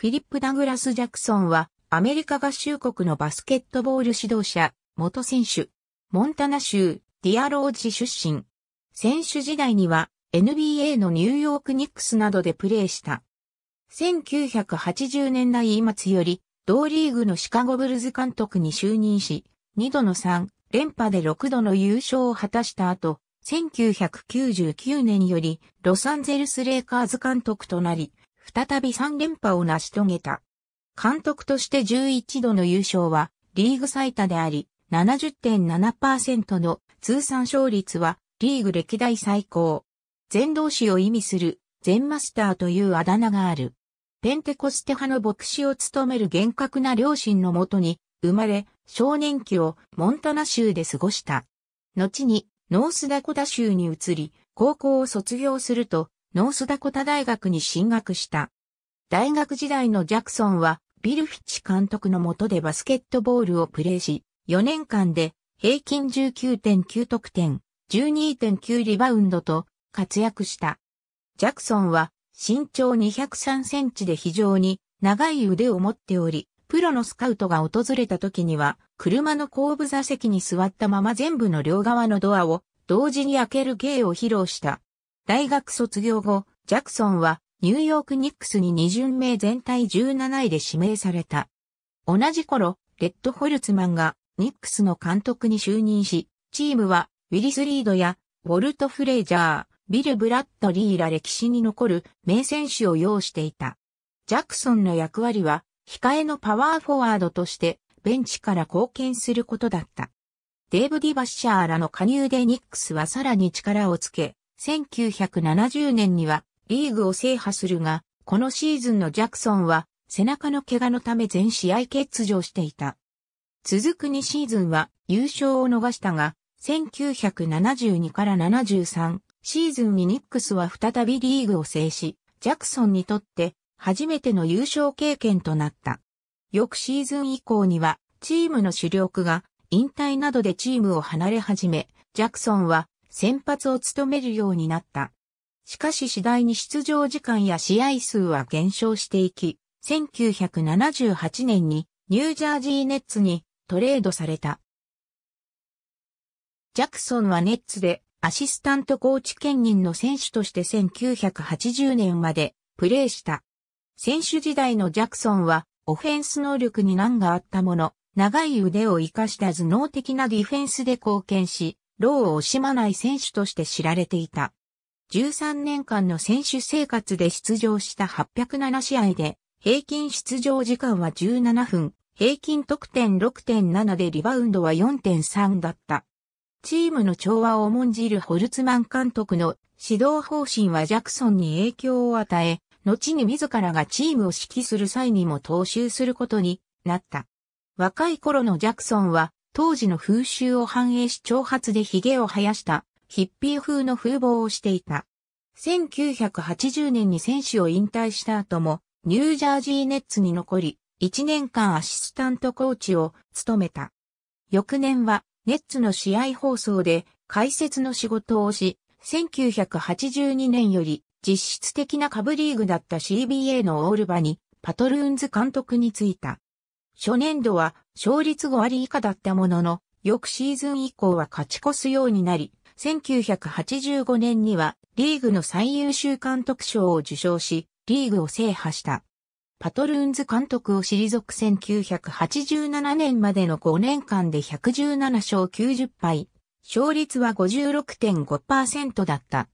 フィリップ・ダグラス・ジャクソンは、アメリカ合衆国のバスケットボール指導者、元選手、モンタナ州、ディアロージ出身。選手時代には、NBA のニューヨークニックスなどでプレーした。1980年代末より、同リーグのシカゴブルズ監督に就任し、2度の3連覇で6度の優勝を果たした後、1999年よりロサンゼルス・レイカーズ監督となり、再び3連覇を成し遂げた。監督として11度の優勝はリーグ最多であり、70.7%の通算勝率はリーグ歴代最高。全同士を意味する全マスターというあだ名がある。ペンテコステ派の牧師を務める厳格な両親のもとに生まれ少年期をモンタナ州で過ごした。後にノースダコダ州に移り高校を卒業するとノースダコタ大学に進学した。大学時代のジャクソンは、ビルフィッチ監督の下でバスケットボールをプレーし、4年間で平均19.9得点、12.9リバウンドと活躍した。ジャクソンは身長203センチで非常に長い腕を持っており、プロのスカウトが訪れた時には、車の後部座席に座ったまま全部の両側のドアを同時に開ける芸を披露した。大学卒業後、ジャクソンはニューヨークニックスに2巡目全体17位で指名された。同じ頃、レッド・ホルツマンがニックスの監督に就任し、チームはウィリス・リードやウォルト・フレイジャー、ビル・ブラッドリーら歴史に残る名選手を要していた。ジャクソンの役割は、控えのパワーフォワードとして、ベンチから貢献することだった。デーブ・ディバッシャーらの加入でニックスはさらに力をつけ、1970年にはリーグを制覇するが、このシーズンのジャクソンは背中の怪我のため全試合欠場していた。続く2シーズンは優勝を逃したが、1972から73シーズンにニックスは再びリーグを制し、ジャクソンにとって初めての優勝経験となった。翌シーズン以降にはチームの主力が引退などでチームを離れ始め、ジャクソンは先発を務めるようになった。しかし次第に出場時間や試合数は減少していき、1978年にニュージャージーネッツにトレードされた。ジャクソンはネッツでアシスタントコーチ兼任の選手として1980年までプレーした。選手時代のジャクソンはオフェンス能力に難があったもの、長い腕を活かした頭脳的なディフェンスで貢献し、労を惜しまない選手として知られていた。13年間の選手生活で出場した807試合で、平均出場時間は17分、平均得点6.7でリバウンドは4.3だった。チームの調和を重んじるホルツマン監督の指導方針はジャクソンに影響を与え、後に自らがチームを指揮する際にも踏襲することになった。若い頃のジャクソンは当時の風習を反映し長髪で髭を生やしたヒッピー風の風貌をしていた。1980年に選手を引退した後もニュージャージーネッツに残り1年間アシスタントコーチを務めた。翌年はネッツの試合放送で解説の仕事をし、1982年より実質的な下部リーグだった CBA のオールバにパトルーンズ監督に就いた。初年度は勝率5割以下だったものの、翌シーズン以降は勝ち越すようになり、1985年にはリーグの最優秀監督賞を受賞し、リーグを制覇した。パトルーンズ監督を退く1987年までの5年間で117勝90敗、勝率は56.5%だった。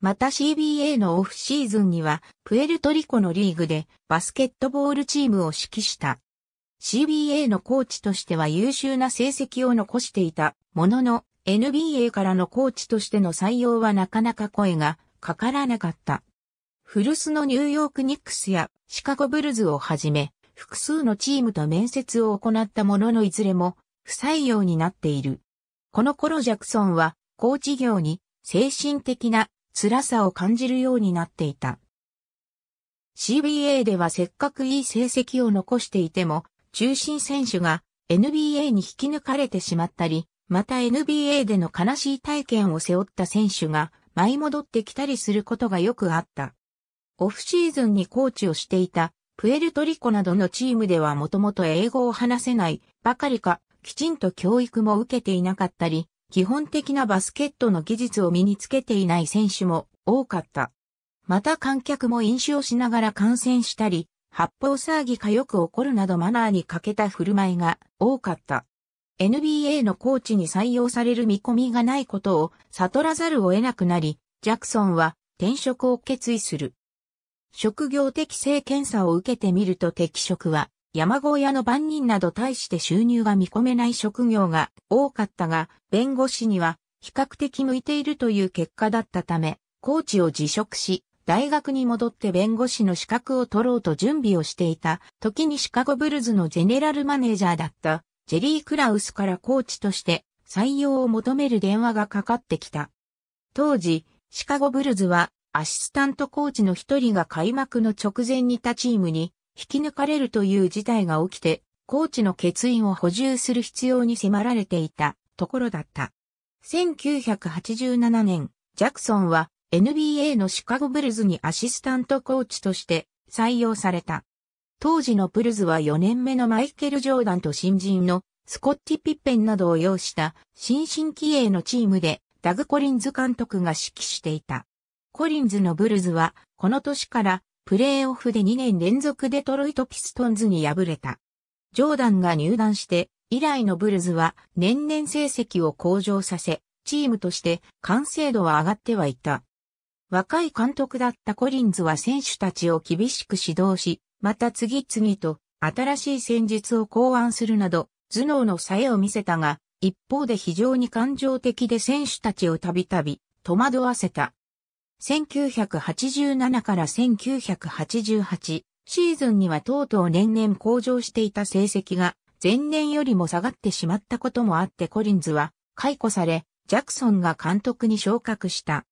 また CBA のオフシーズンには、プエルトリコのリーグでバスケットボールチームを指揮した。CBA のコーチとしては優秀な成績を残していたものの NBA からのコーチとしての採用はなかなか声がかからなかった。古巣のニューヨークニックスやシカゴブルズをはじめ複数のチームと面接を行ったもののいずれも不採用になっている。この頃ジャクソンはコーチ業に精神的な辛さを感じるようになっていた。CBA ではせっかくいい成績を残していても中心選手が NBA に引き抜かれてしまったり、また NBA での悲しい体験を背負った選手が舞い戻ってきたりすることがよくあった。オフシーズンにコーチをしていたプエルトリコなどのチームではもともと英語を話せないばかりか、きちんと教育も受けていなかったり、基本的なバスケットの技術を身につけていない選手も多かった。また観客も飲酒をしながら観戦したり、発砲騒ぎかよく起こるなどマナーに欠けた振る舞いが多かった。NBA のコーチに採用される見込みがないことを悟らざるを得なくなり、ジャクソンは転職を決意する。職業適性検査を受けてみると適職は山小屋の番人など対して収入が見込めない職業が多かったが、弁護士には比較的向いているという結果だったため、コーチを辞職し、大学に戻って弁護士の資格を取ろうと準備をしていた時にシカゴブルズのジェネラルマネージャーだったジェリー・クラウスからコーチとして採用を求める電話がかかってきた。当時、シカゴブルズはアシスタントコーチの一人が開幕の直前に他チームに引き抜かれるという事態が起きて、コーチの欠員を補充する必要に迫られていたところだった。1987年、ジャクソンは NBA のシカゴブルズにアシスタントコーチとして採用された。当時のブルズは4年目のマイケル・ジョーダンと新人のスコッティ・ピッペンなどを擁した新進気鋭のチームでダグ・コリンズ監督が指揮していた。コリンズのブルズはこの年からプレーオフで2年連続デトロイト・ピストンズに敗れた。ジョーダンが入団して以来のブルズは年々成績を向上させ、チームとして完成度は上がってはいた。若い監督だったコリンズは選手たちを厳しく指導し、また次々と新しい戦術を考案するなど、頭脳の冴えを見せたが、一方で非常に感情的で選手たちをたびたび戸惑わせた。1987から1988シーズンにはとうとう年々向上していた成績が前年よりも下がってしまったこともあってコリンズは解雇され、ジャクソンが監督に昇格した。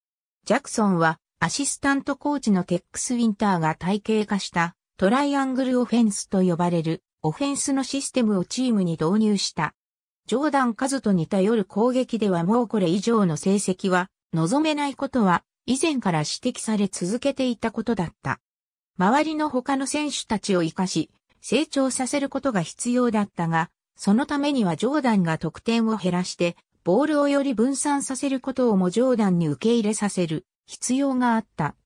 ジャクソンはアシスタントコーチのテックス・ウィンターが体系化したトライアングルオフェンスと呼ばれるオフェンスのシステムをチームに導入した。ジョーダン・カズと似た夜攻撃ではもうこれ以上の成績は望めないことは以前から指摘され続けていたことだった。周りの他の選手たちを活かし、成長させることが必要だったが、そのためにはジョーダンが得点を減らしてボールをより分散させることをもジョーダンに受け入れさせる必要があった。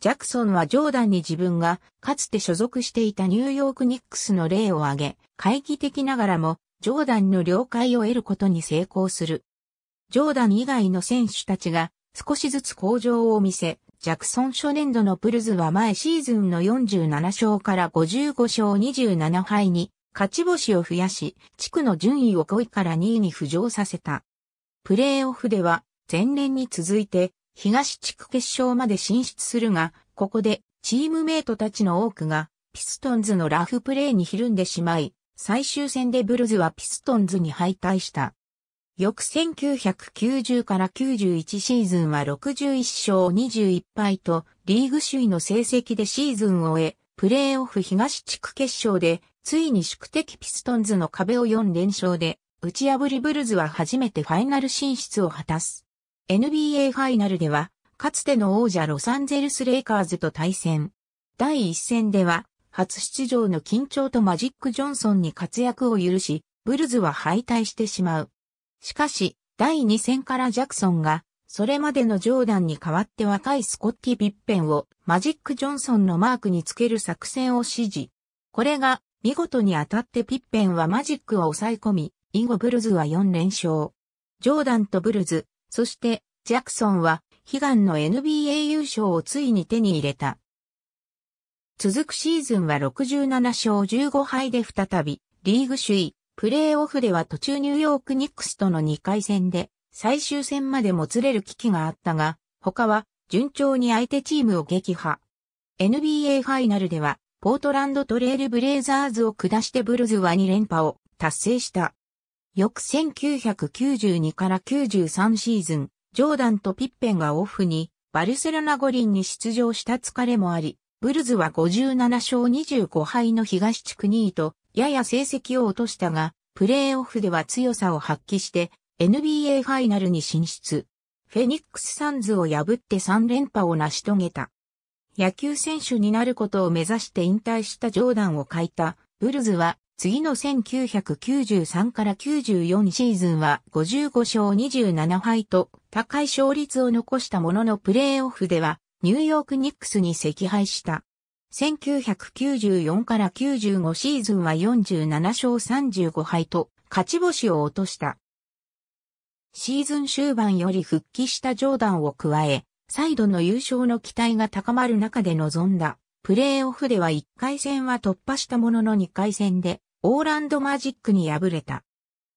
ジャクソンはジョーダンに自分がかつて所属していたニューヨークニックスの例を挙げ、会議的ながらもジョーダンの了解を得ることに成功する。ジョーダン以外の選手たちが少しずつ向上を見せ、ジャクソン初年度のプルズは前シーズンの47勝から55勝27敗に勝ち星を増やし、地区の順位を5位から2位に浮上させた。プレーオフでは前年に続いて東地区決勝まで進出するが、ここでチームメイトたちの多くがピストンズのラフプレーにひるんでしまい、最終戦でブルズはピストンズに敗退した。翌1990から91シーズンは61勝21敗とリーグ首位の成績でシーズンを終え、プレーオフ東地区決勝でついに宿敵ピストンズの壁を4連勝で打ち破りブルズは初めてファイナル進出を果たす。NBA ファイナルでは、かつての王者ロサンゼルスレイカーズと対戦。第一戦では、初出場の緊張とマジック・ジョンソンに活躍を許し、ブルズは敗退してしまう。しかし、第2戦からジャクソンが、それまでのジョーダンに代わって若いスコッティ・ピッペンをマジック・ジョンソンのマークにつける作戦を指示。これが見事に当たってピッペンはマジックを抑え込み、以後ブルズは4連勝。ジョーダンとブルズ、そしてジャクソンは悲願の NBA 優勝をついに手に入れた。続くシーズンは67勝15敗で再びリーグ首位、プレーオフでは途中ニューヨークニックスとの2回戦で最終戦までもつれる危機があったが、他は順調に相手チームを撃破。NBA ファイナルではポートランドトレールブレイザーズを下してブルズは2連覇を達成した。翌1992から93シーズン、ジョーダンとピッペンがオフに、バルセロナ五輪に出場した疲れもあり、ブルズは57勝25敗の東地区2位と、やや成績を落としたが、プレーオフでは強さを発揮して、NBA ファイナルに進出。フェニックスサンズを破って3連覇を成し遂げた。野球選手になることを目指して引退したジョーダンを欠いた、ブルズは次の1993から94シーズンは55勝27敗と高い勝率を残したもののプレーオフではニューヨークニックスに惜敗した。1994から95シーズンは47勝35敗と勝ち星を落とした。シーズン終盤より復帰したジョーダンを加え、再度の優勝の期待が高まる中で臨んだプレーオフでは1回戦は突破したものの2回戦で、オーランドマジックに敗れた。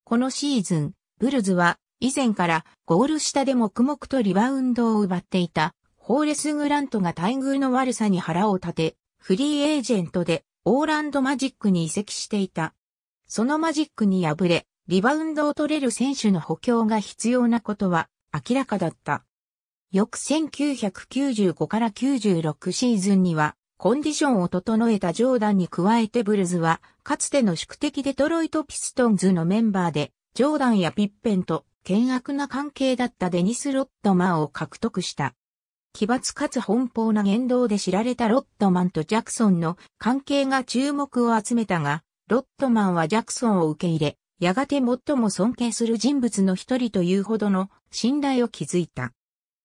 このシーズン、ブルズは以前からゴール下で黙々とリバウンドを奪っていたホーレス・グラントが待遇の悪さに腹を立て、フリーエージェントでオーランドマジックに移籍していた。そのマジックに敗れ、リバウンドを取れる選手の補強が必要なことは明らかだった。翌1995から96シーズンにはコンディションを整えたジョーダンに加えてブルズは、かつての宿敵デトロイト・ピストンズのメンバーで、ジョーダンやピッペンと険悪な関係だったデニス・ロットマンを獲得した。奇抜かつ奔放な言動で知られたロットマンとジャクソンの関係が注目を集めたが、ロットマンはジャクソンを受け入れ、やがて最も尊敬する人物の一人というほどの信頼を築いた。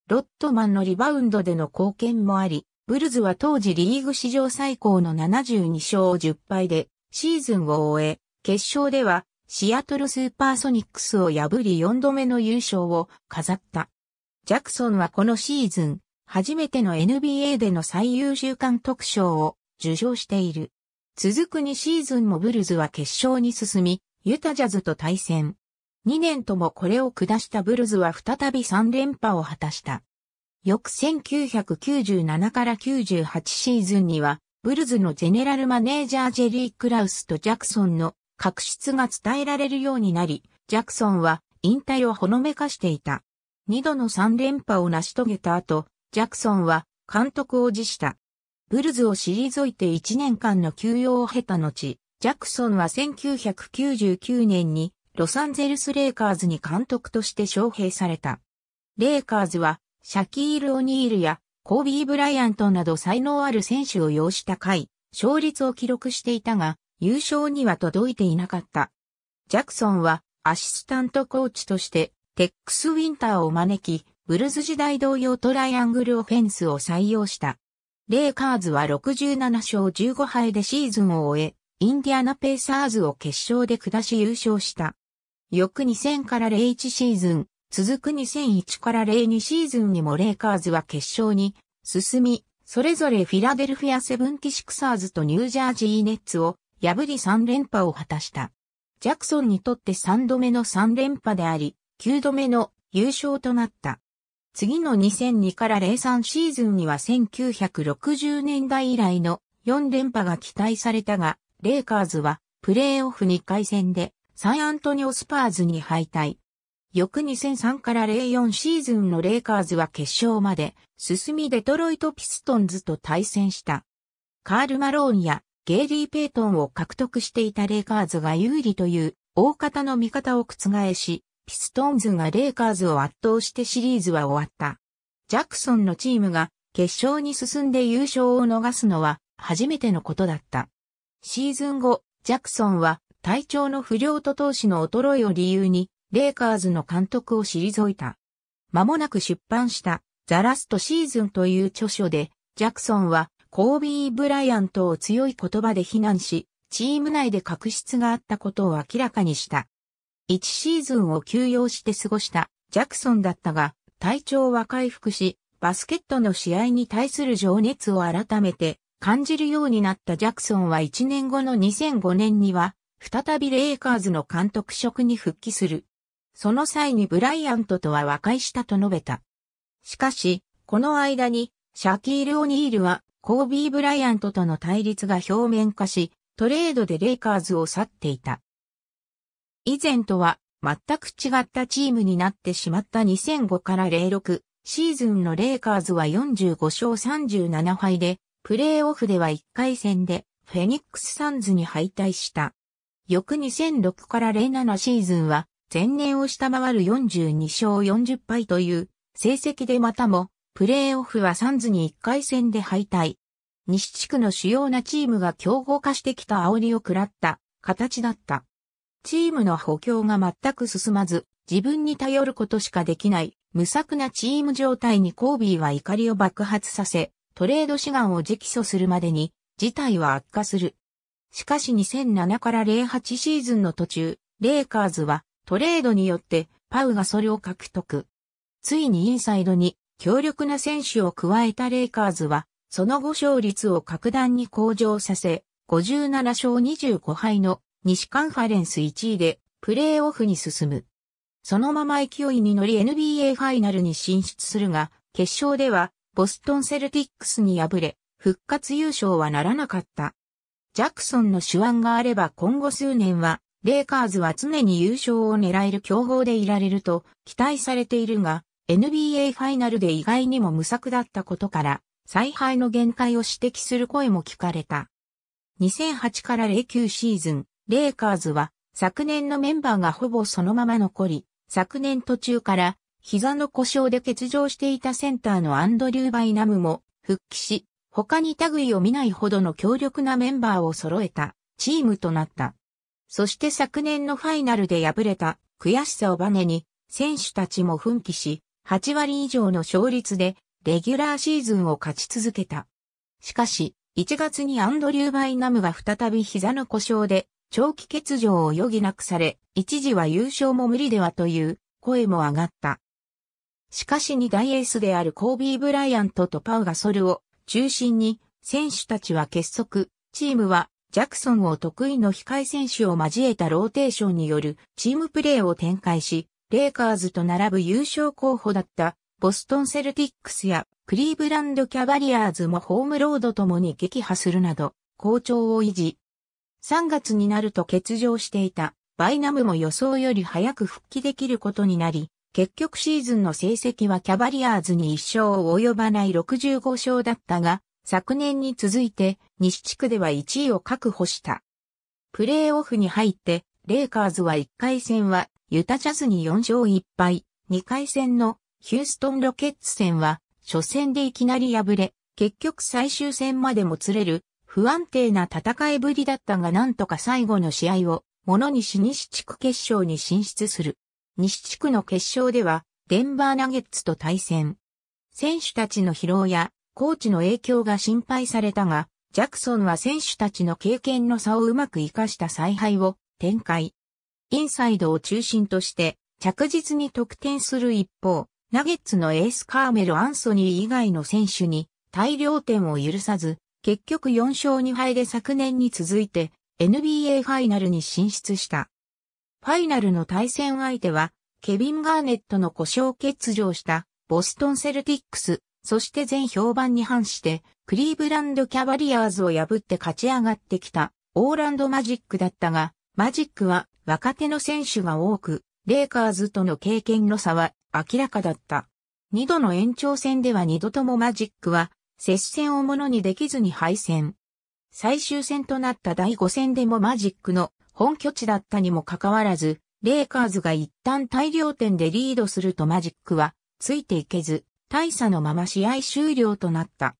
ロットマンのリバウンドでの貢献もあり、ブルズは当時リーグ史上最高の72勝10敗でシーズンを終え、決勝ではシアトルスーパーソニックスを破り4度目の優勝を飾った。ジャクソンはこのシーズン、初めての NBA での最優秀監督賞を受賞している。続く2シーズンもブルズは決勝に進み、ユタジャズと対戦。2年ともこれを下したブルズは再び3連覇を果たした。翌1997から98シーズンには、ブルズのゼネラルマネージャージェリー・クラウスとジャクソンの確執が伝えられるようになり、ジャクソンは引退をほのめかしていた。二度の三連覇を成し遂げた後、ジャクソンは監督を辞した。ブルズを退いて1年間の休養を経た後、ジャクソンは1999年にロサンゼルス・レイカーズに監督として招聘された。レイカーズはシャキール・オニールやコービー・ブライアントなど才能ある選手を擁した回、勝率を記録していたが、優勝には届いていなかった。ジャクソンはアシスタントコーチとしてテックス・ウィンターを招き、ブルズ時代同様トライアングルオフェンスを採用した。レイカーズは67勝15敗でシーズンを終え、インディアナペーサーズを決勝で下し優勝した。翌2000から01シーズン、続く2001から02シーズンにもレイカーズは決勝に進み、それぞれフィラデルフィアセブンティシクサーズとニュージャージーネッツを破り3連覇を果たした。ジャクソンにとって3度目の3連覇であり、9度目の優勝となった。次の2002から03シーズンには1960年代以来の4連覇が期待されたが、レイカーズはプレーオフ2回戦でサンアントニオスパーズに敗退。翌2003から04シーズンのレイカーズは決勝まで進みデトロイトピストンズと対戦した。カール・マローンやゲイリー・ペイトンを獲得していたレイカーズが有利という大方の見方を覆し、ピストンズがレイカーズを圧倒してシリーズは終わった。ジャクソンのチームが決勝に進んで優勝を逃すのは初めてのことだった。シーズン後、ジャクソンは体調の不良と投資の衰えを理由にレイカーズの監督を退いた。間もなく出版したザ・ラスト・シーズンという著書で、ジャクソンはコービー・ブライアントを強い言葉で非難し、チーム内で確執があったことを明らかにした。1シーズンを休養して過ごしたジャクソンだったが、体調は回復し、バスケットの試合に対する情熱を改めて感じるようになったジャクソンは1年後の2005年には、再びレイカーズの監督職に復帰する。その際にブライアントとは和解したと述べた。しかし、この間に、シャキール・オニールは、コービー・ブライアントとの対立が表面化し、トレードでレイカーズを去っていた。以前とは、全く違ったチームになってしまった2005から06シーズンのレイカーズは45勝37敗で、プレーオフでは1回戦でフェニックスサンズに敗退した。翌2006から07シーズンは前年を下回る42勝40敗という成績でまたも、プレーオフはサンズに1回戦で敗退。西地区の主要なチームが競合化してきた煽りを食らった形だった。チームの補強が全く進まず、自分に頼ることしかできない無策なチーム状態にコービーは怒りを爆発させ、トレード志願を直訴するまでに、事態は悪化する。しかし2007から08シーズンの途中、レイカーズはトレードによってパウがそれを獲得。ついにインサイドに強力な選手を加えたレイカーズは、その後勝率を格段に向上させ、57勝25敗の西カンファレンス1位でプレーオフに進む。そのまま勢いに乗り NBA ファイナルに進出するが、決勝ではボストンセルティックスに敗れ、復活優勝はならなかった。ジャクソンの手腕があれば今後数年はレイカーズは常に優勝を狙える強豪でいられると期待されているが、NBA ファイナルで意外にも無策だったことから、采配の限界を指摘する声も聞かれた。2008から09シーズン、レイカーズは昨年のメンバーがほぼそのまま残り、昨年途中から膝の故障で欠場していたセンターのアンドリュー・バイナムも復帰し、他に類を見ないほどの強力なメンバーを揃えたチームとなった。そして昨年のファイナルで敗れた悔しさをバネに、選手たちも奮起し、8割以上の勝率で、レギュラーシーズンを勝ち続けた。しかし、1月にアンドリュー・バイナムが再び膝の故障で、長期欠場を余儀なくされ、一時は優勝も無理ではという声も上がった。しかし2大エースであるコービー・ブライアントとパウガソルを中心に、選手たちは結束、チームはジャクソンを得意の控え選手を交えたローテーションによるチームプレーを展開し、レイカーズと並ぶ優勝候補だったボストンセルティックスやクリーブランドキャバリアーズもホームロードともに撃破するなど、好調を維持。3月になると欠場していたバイナムも予想より早く復帰できることになり、結局シーズンの成績はキャバリアーズに1勝及ばない65勝だったが、昨年に続いて西地区では1位を確保した。プレーオフに入って、レイカーズは1回戦はユタジャズに4勝1敗、2回戦のヒューストンロケッツ戦は初戦でいきなり敗れ、結局最終戦までもつれる不安定な戦いぶりだったがなんとか最後の試合をものにし西地区決勝に進出する。西地区の決勝ではデンバーナゲッツと対戦。選手たちの疲労やコーチの影響が心配されたが、ジャクソンは選手たちの経験の差をうまく活かした采配を展開。インサイドを中心として着実に得点する一方、ナゲッツのエースカーメル・アンソニー以外の選手に大量点を許さず、結局4勝2敗で昨年に続いて NBA ファイナルに進出した。ファイナルの対戦相手は、ケビン・ガーネットの故障欠場したボストンセルティックスそして全評判に反して、クリーブランドキャバリアーズを破って勝ち上がってきた、オーランドマジックだったが、マジックは若手の選手が多く、レイカーズとの経験の差は明らかだった。二度の延長戦では二度ともマジックは、接戦をものにできずに敗戦。最終戦となった第5戦でもマジックの本拠地だったにもかかわらず、レイカーズが一旦大量点でリードするとマジックはついていけず、大差のまま試合終了となった。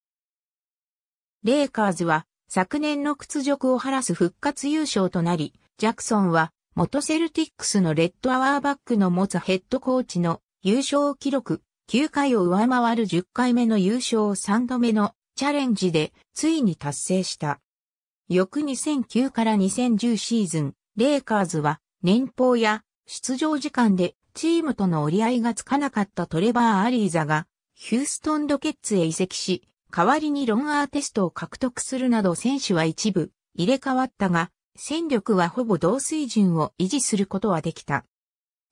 レイカーズは昨年の屈辱を晴らす復活優勝となり、ジャクソンは元セルティックスのレッドアワーバックの持つヘッドコーチの優勝記録9回を上回る10回目の優勝3度目のチャレンジでついに達成した。翌2009から2010シーズン、レイカーズは年俸や出場時間でチームとの折り合いがつかなかったトレバー・アリーザがヒューストンロケッツへ移籍し、代わりにロンアーテストを獲得するなど選手は一部入れ替わったが、戦力はほぼ同水準を維持することはできた。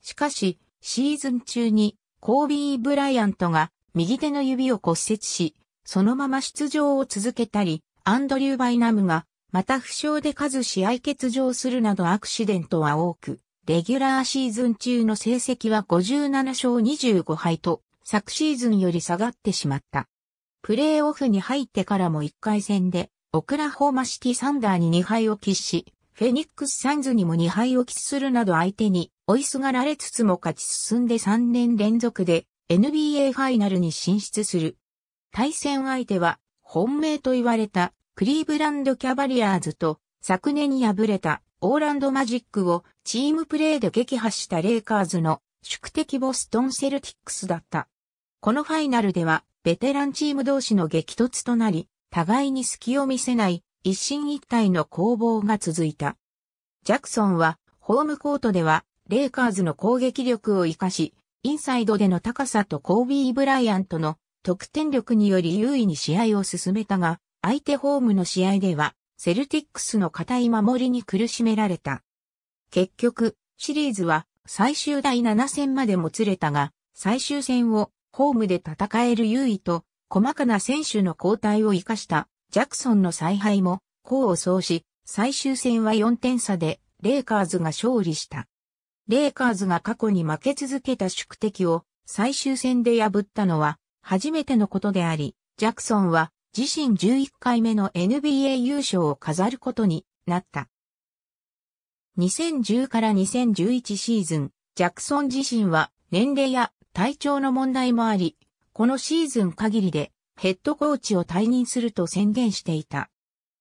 しかし、シーズン中にコービー・ブライアントが右手の指を骨折し、そのまま出場を続けたり、アンドリュー・バイナムがまた負傷で数試合欠場するなどアクシデントは多く、レギュラーシーズン中の成績は57勝25敗と昨シーズンより下がってしまった。プレーオフに入ってからも1回戦で、オクラホーマシティサンダーに2敗を喫し、フェニックスサンズにも2敗を喫するなど相手に追いすがられつつも勝ち進んで3年連続で NBA ファイナルに進出する。対戦相手は本命と言われたクリーブランドキャバリアーズと昨年敗れたオーランドマジックをチームプレーで撃破したレイカーズの宿敵ボストンセルティックスだった。このファイナルでは、ベテランチーム同士の激突となり、互いに隙を見せない一進一退の攻防が続いた。ジャクソンは、ホームコートでは、レイカーズの攻撃力を活かし、インサイドでの高さとコービー・ブライアントの得点力により優位に試合を進めたが、相手ホームの試合では、セルティックスの堅い守りに苦しめられた。結局、シリーズは最終第7戦までもつれたが、最終戦をホームで戦える優位と、細かな選手の交代を生かしたジャクソンの采配も功を奏し、最終戦は4点差でレイカーズが勝利した。レイカーズが過去に負け続けた宿敵を最終戦で破ったのは初めてのことであり、ジャクソンは自身11回目の NBA 優勝を飾ることになった。2010から2011シーズン、ジャクソン自身は年齢や体調の問題もあり、このシーズン限りでヘッドコーチを退任すると宣言していた。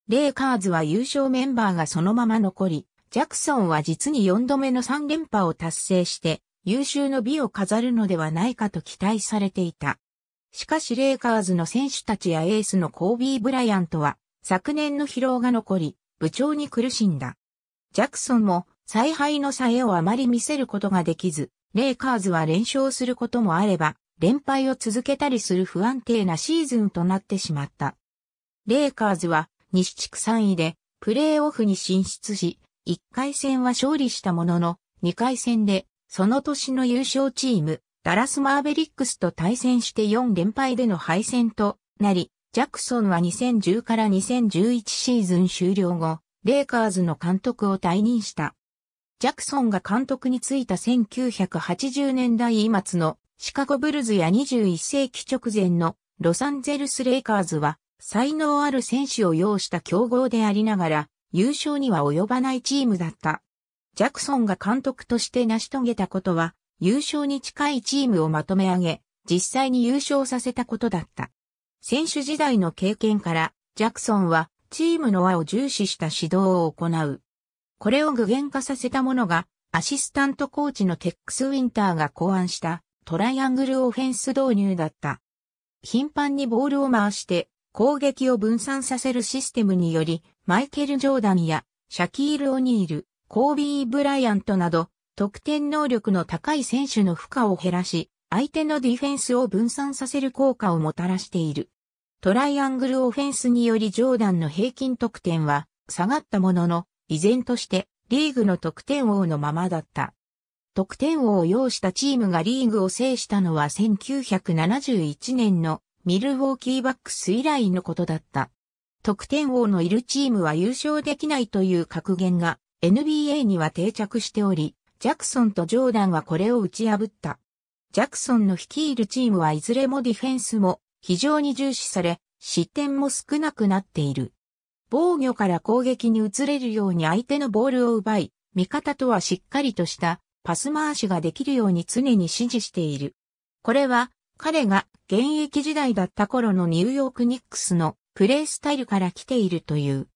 レイカーズは優勝メンバーがそのまま残り、ジャクソンは実に4度目の3連覇を達成して優秀の美を飾るのではないかと期待されていた。しかしレイカーズの選手たちやエースのコービー・ブライアントは昨年の疲労が残り、部長に苦しんだ。ジャクソンも采配の差へをあまり見せることができず、レイカーズは連勝することもあれば、連敗を続けたりする不安定なシーズンとなってしまった。レイカーズは西地区3位でプレーオフに進出し、1回戦は勝利したものの、2回戦でその年の優勝チーム、ダラス・マーベリックスと対戦して4連敗での敗戦となり、ジャクソンは2010から2011シーズン終了後、レイカーズの監督を退任した。ジャクソンが監督に就いた1980年代末のシカゴブルズや21世紀直前のロサンゼルスレイカーズは才能ある選手を要した強豪でありながら優勝には及ばないチームだった。ジャクソンが監督として成し遂げたことは優勝に近いチームをまとめ上げ実際に優勝させたことだった。選手時代の経験からジャクソンはチームの輪を重視した指導を行う。これを具現化させたものが、アシスタントコーチのテックス・ウィンターが考案したトライアングルオフェンス導入だった。頻繁にボールを回して攻撃を分散させるシステムにより、マイケル・ジョーダンやシャキール・オニール、コービー・ブライアントなど、得点能力の高い選手の負荷を減らし、相手のディフェンスを分散させる効果をもたらしている。トライアングルオフェンスによりジョーダンの平均得点は下がったものの、依然としてリーグの得点王のままだった。得点王を要したチームがリーグを制したのは1971年のミルウォーキーバックス以来のことだった。得点王のいるチームは優勝できないという格言が NBA には定着しており、ジャクソンとジョーダンはこれを打ち破った。ジャクソンの率いるチームはいずれもディフェンスも非常に重視され、失点も少なくなっている。防御から攻撃に移れるように相手のボールを奪い、味方とはしっかりとしたパス回しができるように常に指示している。これは彼が現役時代だった頃のニューヨークニックスのプレースタイルから来ているという。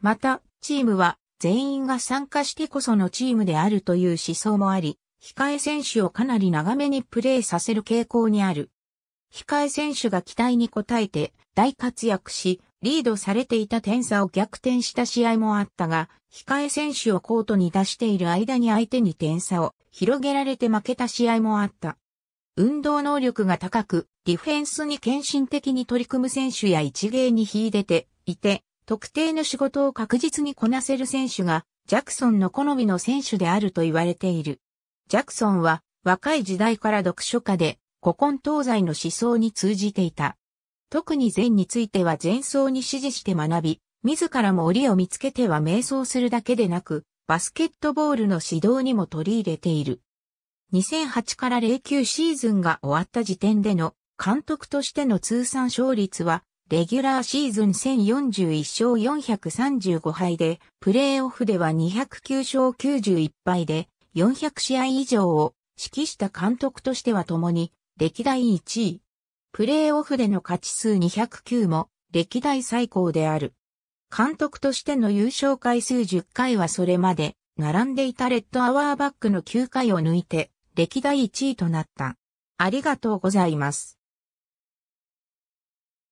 また、チームは全員が参加してこそのチームであるという思想もあり、控え選手をかなり長めにプレーさせる傾向にある。控え選手が期待に応えて大活躍し、リードされていた点差を逆転した試合もあったが、控え選手をコートに出している間に相手に点差を広げられて負けた試合もあった。運動能力が高く、ディフェンスに献身的に取り組む選手や一芸に秀でていて、特定の仕事を確実にこなせる選手が、ジャクソンの好みの選手であると言われている。ジャクソンは、若い時代から読書家で、古今東西の思想に通じていた。特に禅については禅僧に指示して学び、自らも折を見つけては瞑想するだけでなく、バスケットボールの指導にも取り入れている。2008から09シーズンが終わった時点での監督としての通算勝率は、レギュラーシーズン1041勝435敗で、プレーオフでは209勝91敗で、400試合以上を指揮した監督としては共に、歴代1位。プレーオフでの勝ち数209も歴代最高である。監督としての優勝回数10回はそれまで、並んでいたレッドアワーバックの9回を抜いて、歴代1位となった。ありがとうございます。